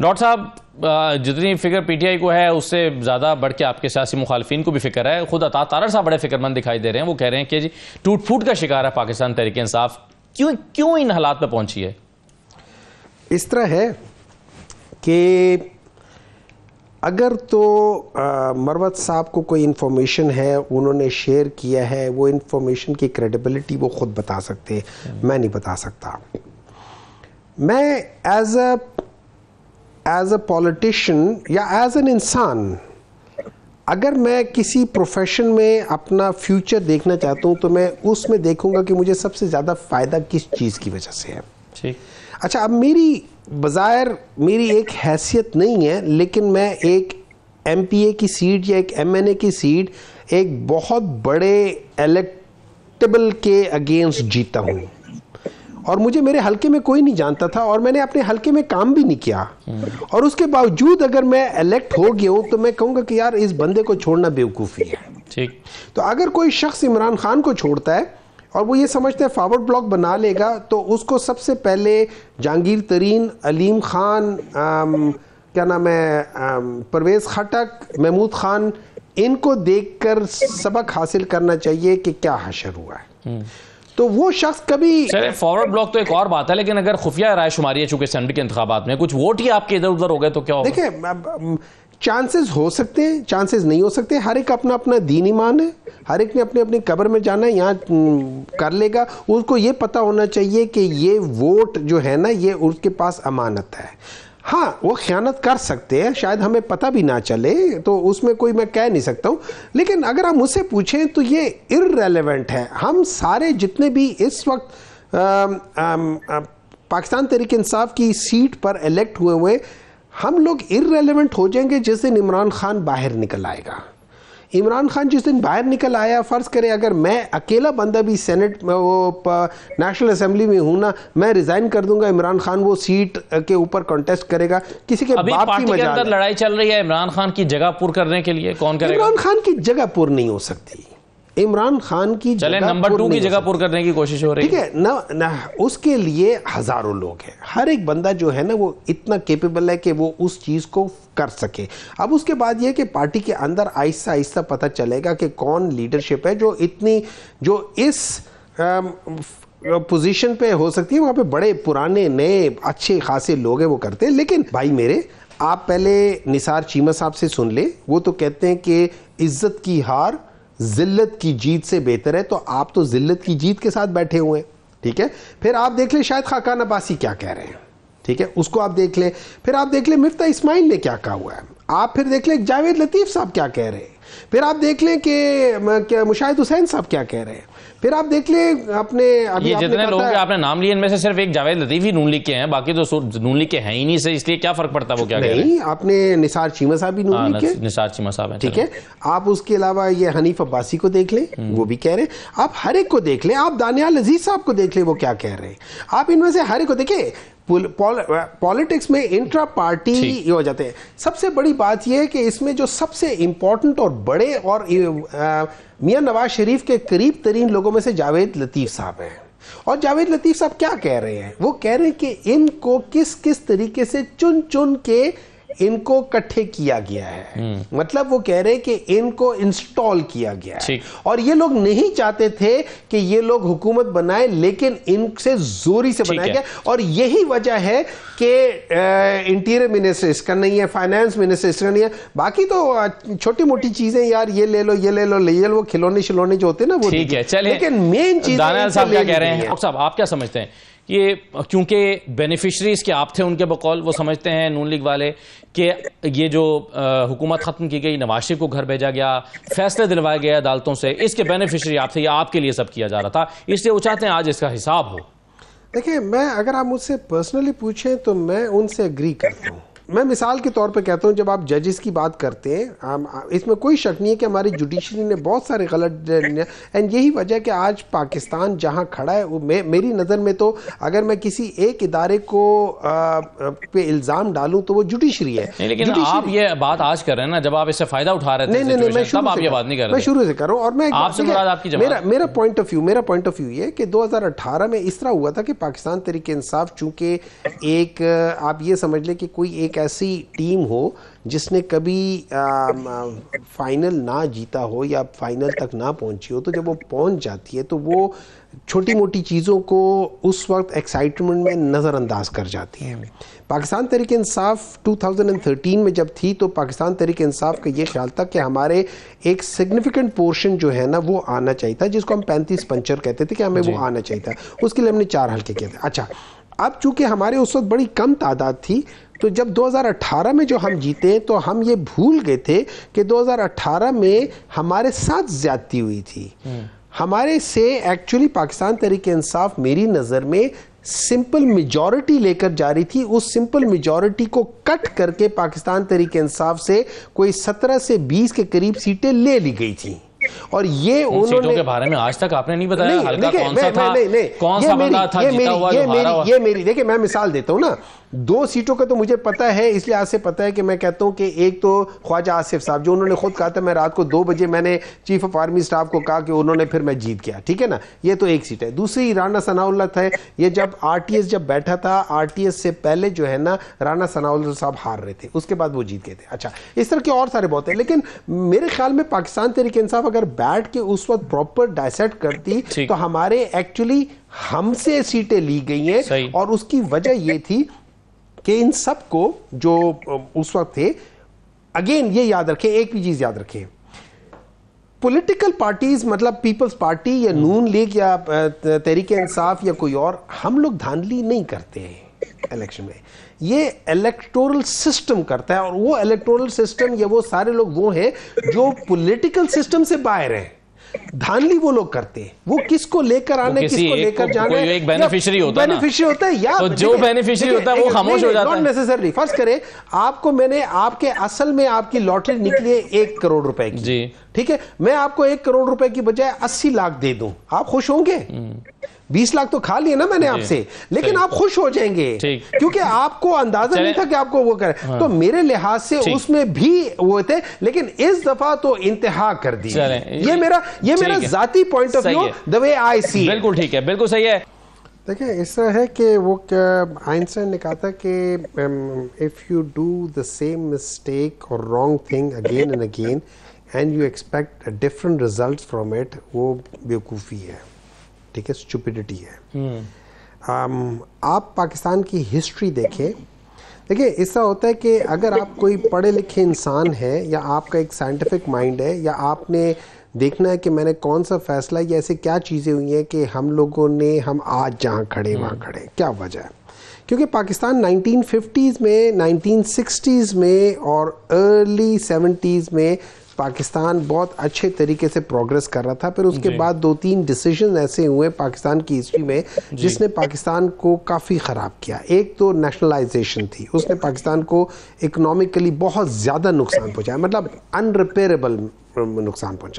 Doctor साहब जितनी फिक्र पीटीआई को है उससे ज़्यादा बढ़ के आपके सियासी मुखालफी को भी फिक्र है खुद अता तारर साहब बड़े फिक्रमंद दिखाई दे रहे हैं वो कह रहे हैं कि जी टूट फूट का शिकार है पाकिस्तान तहरीक इंसाफ क्यों क्यों इन हालात में पहुंची है इस तरह है कि अगर तो मरवत साहब को कोई इन्फॉर्मेशन है उन्होंने शेयर किया है वो इन्फॉर्मेशन की क्रेडिबिलिटी वो खुद बता सकते हैं मैं नहीं बता सकता मैं as a as a politician या एज एन इंसान अगर मैं किसी प्रोफेशन में अपना फ्यूचर देखना चाहता हूँ तो मैं उसमें देखूंगा कि मुझे सबसे ज़्यादा फ़ायदा किस चीज़ की वजह से है ठीक अच्छा अब मेरी बज़ाहिर मेरी एक हैसियत नहीं है लेकिन मैं एक एम की सीट या एक एम की सीट एक बहुत बड़े इलेक्टेबल के अगेंस्ट जीता हूँ और मुझे मेरे हल्के में कोई नहीं जानता था और मैंने अपने हल्के में काम भी नहीं किया और उसके बावजूद अगर मैं इलेक्ट हो गया हूँ तो मैं कहूँगा कि यार इस बंदे को छोड़ना बेवकूफ़ी है ठीक तो अगर कोई शख्स इमरान खान को छोड़ता है और वो ये समझते हैं फॉरवर्ड ब्लॉक बना लेगा तो उसको सबसे पहले जहांगीर तरीन अलीम खान आम, क्या नाम है परवेज़ खटक महमूद खान इनको देखकर सबक हासिल करना चाहिए कि क्या हशर हुआ है हम्म। तो वो शख्स कभी सर फॉरवर्ड ब्लॉक तो एक और बात है लेकिन अगर खुफिया राय शुमारी है चूंकि असेंबली के इंतबात में कुछ वोट ही आपके इधर उधर हो गए तो क्या देखिए चांसेस हो सकते हैं चांसेस नहीं हो सकते हर एक अपना अपना दीन ईमान है हर एक ने अपनी अपनी कब्र में जाना है यहाँ हम्म, कर लेगा उसको ये पता होना चाहिए कि ये वोट जो है ना ये उसके पास अमानत है हाँ वो ख्यानत कर सकते हैं शायद हमें पता भी ना चले तो उसमें कोई मैं कह नहीं सकता हूँ लेकिन अगर हम उससे पूछें तो ये इरेलीवेंट है हम सारे जितने भी इस वक्त आ, पाकिस्तान तहरीक इंसाफ की सीट पर इलेक्ट हुए हुए हम लोग इरेलीवेंट हो जाएंगे जिस दिन इमरान खान बाहर निकल आएगा इमरान खान जिस दिन बाहर निकल आया फ़र्ज़ करें अगर मैं अकेला बंदा भी सेनेट में वो नेशनल असेंबली में हूँ ना मैं रिज़ाइन कर दूंगा इमरान खान वो सीट के ऊपर कॉन्टेस्ट करेगा किसी के बाप की मजा लड़ाई चल रही है इमरान खान की जगह पुर करने के लिए कौन करेगा इमरान खान की जगह पुर नहीं हो सकती इमरान खान की चले नंबर टू की जगह पूर्ण करने की कोशिश हो रही ठीक है ना, उसके लिए हजारों लोग हैं हर एक बंदा जो है ना वो इतना केपेबल है कि वो उस चीज़ को कर सके अब उसके बाद यह कि पार्टी के अंदर आहिस्ता आहिस्ता पता चलेगा कि कौन लीडरशिप है जो इतनी जो इस पोजीशन पे हो सकती है वहाँ पे बड़े पुराने नए अच्छे खासे लोग हैं वो करते हैं लेकिन भाई मेरे आप पहले निसार चीमा साहब से सुन ले वो तो कहते हैं कि इज्जत की हार जिल्लत की जीत से बेहतर है तो आप तो जिल्लत की जीत के साथ बैठे हुए हैं ठीक है फिर आप देख ले शायद खाकान नबासी क्या कह रहे हैं ठीक है उसको आप देख ले फिर आप देख ले मिफ्ता इस्माइल ने क्या कहा हुआ है आप फिर देख लें जावेद लतीफ़ साहब क्या कह रहे हैं फिर आप देख लें कि मुशाहिद हुसैन साहब क्या कह रहे हैं फिर आप देख लें अपने अभी ये जितने लोग आपने नाम लिए इनमें से सिर्फ एक जावेद लतीफ ही नून लिख के हैं बाकी तो नून लिख के हैं ही नहीं से इसलिए क्या फर्क पड़ता है वो क्या नहीं कह रहे हैं आपने निसार चीमा साहब भी नून हाँ, लीग के निसार चीमा साहब हैं ठीक है आप उसके अलावा ये हनीफ अब्बासी को देख लें हम्म। वो भी कह रहे हैं आप हर एक को देख लें आप दानियाल अजीज साहब को देख लें वो क्या कह रहे हैं आप इनमें से हर एक को देखिए पॉलिटिक्स में इंट्रा पार्टी ये हो जाते हैं सबसे बड़ी बात यह है कि इसमें जो सबसे इम्पोर्टेंट और बड़े और मियां नवाज शरीफ के करीब तरीन लोगों में से जावेद लतीफ़ साहब हैं और जावेद लतीफ़ साहब क्या कह रहे हैं वो कह रहे हैं कि इनको किस किस तरीके से चुन चुन के इनको इकट्ठे किया गया है हम्म। मतलब वो कह रहे हैं कि इनको इंस्टॉल किया गया है और ये लोग नहीं चाहते थे कि ये लोग हुकूमत बनाए लेकिन इनसे जोरी से बनाया गया और यही वजह है कि इंटीरियर मिनिस्टर इसका नहीं है फाइनेंस मिनिस्टर इसका नहीं है बाकी तो छोटी मोटी चीजें यार ये ले लो ये ले लो ले लो खिलौने शिलौने जो होते हैं ना वो ठीक है लेकिन मेन चीज साहब क्या कह रहे हैं आप क्या समझते हैं ये क्योंकि बेनिफिशरीज के आप थे उनके बकौल वो समझते हैं नून लीग वाले कि ये जो हुकूमत ख़त्म की गई नवाज शरीफ को घर भेजा गया फैसले दिलवाए गए अदालतों से इसके बेनिफिशरी आप थे ये आपके लिए सब किया जा रहा था इसलिए वो चाहते हैं आज इसका हिसाब हो देखिए मैं अगर आप मुझसे पर्सनली पूछें तो मैं उनसे एग्री करता हूँ मैं मिसाल के तौर पे कहता हूँ जब आप जजेस की बात करते हैं इसमें कोई शक नहीं है कि हमारी जुडिशरी ने बहुत सारे गलत एंड यही वजह कि आज पाकिस्तान जहाँ खड़ा है वो मे, मेरी नज़र में तो अगर मैं किसी एक इदारे को आ, पे इल्ज़ाम डालूँ तो वो जुडिशरी है लेकिन आप ये बात आज कर रहे हैं ना जब आप इससे फ़ायदा उठा रहे थे नहीं नहीं मैं शुरू नहीं मैं शुरू से करूँ और मैं मेरा पॉइंट ऑफ व्यू मेरा पॉइंट ऑफ व्यू ये कि दो में इस तरह हुआ था कि पाकिस्तान तरीके इंसाफ चूंकि एक आप ये समझ लें कि कोई एक एक ऐसी टीम हो जिसने कभी आ, आ, फाइनल ना जीता हो या फाइनल तक ना पहुंची हो तो जब वो पहुंच जाती है तो वो छोटी मोटी चीज़ों को उस वक्त एक्साइटमेंट में नज़रअंदाज कर जाती है पाकिस्तान तरीक इंसाफ 2013 में जब थी तो पाकिस्तान तरीक इंसाफ का ये ख्याल था कि हमारे एक सिग्निफिकेंट पोर्शन जो है ना वो आना चाहिए था जिसको हम पैंतीस पंचर कहते थे कि हमें वो आना चाहिए था उसके लिए हमने चार हल्के किए थे अच्छा अब चूंकि हमारे उस वक्त बड़ी कम तादाद थी तो जब 2018 में जो हम जीते तो हम ये भूल गए थे कि 2018 में हमारे साथ ज्यादती हुई थी हम्म। हमारे से एक्चुअली पाकिस्तान तरीके इंसाफ मेरी नज़र में सिंपल मेजॉरिटी लेकर जा रही थी उस सिंपल मेजॉरिटी को कट करके पाकिस्तान तरीके इंसाफ से कोई 17 से 20 के करीब सीटें ले ली गई थी और ये उन्होंने के बारे में आज तक आपने नहीं बताया हल्का कौन सा था कौन सा बंदा था जीता हुआ ये मेरी ये मेरी देखिए मैं मिसाल देता हूँ ना दो सीटों का तो मुझे पता है इसलिए आज से पता है कि मैं कहता हूँ कि एक तो ख्वाजा आसिफ साहब जो उन्होंने खुद कहा था मैं रात को दो बजे मैंने चीफ ऑफ आर्मी स्टाफ को कहा कि उन्होंने फिर मैं जीत गया ठीक है ना ये तो एक सीट है दूसरी राना सनाउल्ला था ये जब आर जब बैठा था आर से पहले जो है ना राना सनाउल्ला साहब हार रहे थे उसके बाद वो जीत गए थे अच्छा इस तरह के और सारे बहुत हैं लेकिन मेरे ख्याल में पाकिस्तान तरीके इंसाफ अगर बैठ के उस वक्त प्रॉपर डायसेट करती तो हमारे एक्चुअली हमसे सीटें ली गई हैं और उसकी वजह यह थी कि इन सब को जो उस वक्त थे अगेन ये याद रखें एक भी चीज़ याद रखें पॉलिटिकल पार्टीज मतलब पीपल्स पार्टी या हम्म। नून लीग या तहरीक इंसाफ या कोई और हम लोग धांधली नहीं करते हैं इलेक्शन में ये इलेक्टोरल सिस्टम करता है और वो इलेक्टोरल सिस्टम या वो सारे लोग वो हैं जो पॉलिटिकल सिस्टम से बाहर हैं धानली वो लोग करते हैं वो किसको लेकर आने किसको लेकर जाने एक बेनिफिशियरी होता है बेनिफिशियरी होता है या तो जो बेनिफिशियरी होता है वो खामोश हो जाता है नॉट नेसेसरी फर्ज करें आपको मैंने आपके असल में आपकी लॉटरी निकली है एक करोड़ रुपए की ठीक है मैं आपको एक करोड़ रुपए की बजाय अस्सी लाख दे दूं आप खुश होंगे हम्म। बीस लाख तो खा लिए ना मैंने आपसे लेकिन आप खुश हो जाएंगे क्योंकि आपको अंदाजा नहीं था कि आपको वो करें हाँ। तो मेरे लिहाज से उसमें भी वो थे लेकिन इस दफा तो इंतहा कर दी ये मेरा ये मेरा जाती point of view the way I see बिल्कुल ठीक है बिल्कुल सही है देखिए इस तरह है कि वो आइंस्टाइन ने कहा था कि if you do the same mistake और wrong thing again and again and you expect different result from it वो बेवकूफ़ी है ठीक है स्टूपिडिटी हम्म। है um, आप पाकिस्तान की हिस्ट्री देखें देखिए ऐसा होता है कि अगर आप कोई पढ़े लिखे इंसान है या आपका एक साइंटिफिक माइंड है या आपने देखना है कि मैंने कौन सा फैसला या ऐसे क्या चीज़ें हुई हैं कि हम लोगों ने हम आज जहाँ खड़े वहाँ हम्म। खड़े क्या वजह है क्योंकि पाकिस्तान 1950s में 1960s में और अर्ली 70s में पाकिस्तान बहुत अच्छे तरीके से प्रोग्रेस कर रहा था फिर उसके बाद दो तीन डिसीजन ऐसे हुए पाकिस्तान की हिस्ट्री में जिसने पाकिस्तान को काफ़ी ख़राब किया एक तो नेशनलाइजेशन थी उसने पाकिस्तान को इकोनॉमिकली बहुत ज़्यादा नुकसान पहुँचाया मतलब अनरिपेरेबल नुकसान पहुँचाया